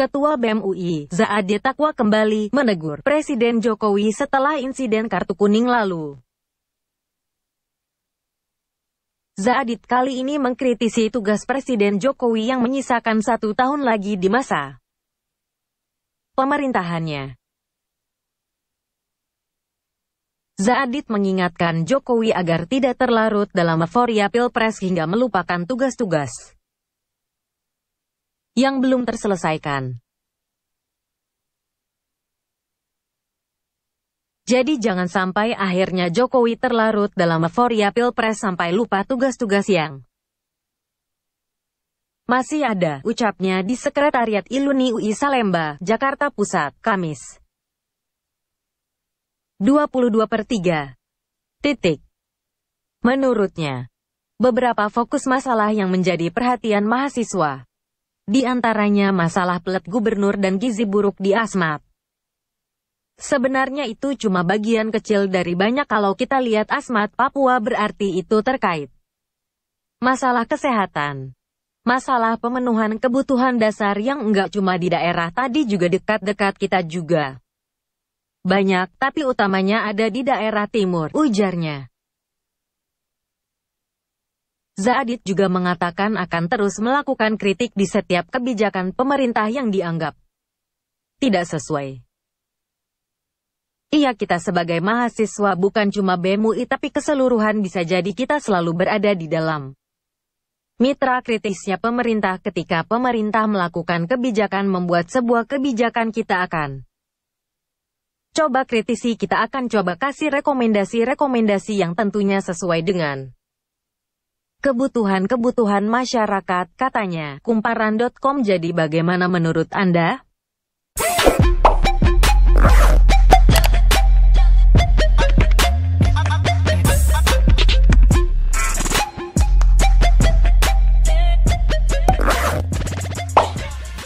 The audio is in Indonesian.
Ketua BEM UI, Zaadi Takwa kembali menegur Presiden Jokowi setelah insiden kartu kuning lalu. Zaadit kali ini mengkritisi tugas Presiden Jokowi yang menyisakan satu tahun lagi di masa pemerintahannya. Zaadit mengingatkan Jokowi agar tidak terlarut dalam euforia pilpres hingga melupakan tugas-tugas yang belum terselesaikan. Jadi jangan sampai akhirnya Jokowi terlarut dalam euforia pilpres sampai lupa tugas-tugas yang masih ada, ucapnya di Sekretariat Iluni UI Salemba, Jakarta Pusat, Kamis. 22 per 3. Titik. Menurutnya, beberapa fokus masalah yang menjadi perhatian mahasiswa di antaranya masalah pelet gubernur dan gizi buruk di Asmat. Sebenarnya itu cuma bagian kecil dari banyak kalau kita lihat Asmat Papua berarti itu terkait masalah kesehatan. Masalah pemenuhan kebutuhan dasar yang enggak cuma di daerah tadi juga dekat-dekat kita juga. Banyak, tapi utamanya ada di daerah timur, ujarnya. Zaadit juga mengatakan akan terus melakukan kritik di setiap kebijakan pemerintah yang dianggap tidak sesuai. Iya kita sebagai mahasiswa bukan cuma BMUI tapi keseluruhan bisa jadi kita selalu berada di dalam. Mitra kritisnya pemerintah ketika pemerintah melakukan kebijakan membuat sebuah kebijakan kita akan coba kritisi kita akan coba kasih rekomendasi-rekomendasi yang tentunya sesuai dengan kebutuhan-kebutuhan masyarakat, katanya. Kumparan.com jadi bagaimana menurut Anda?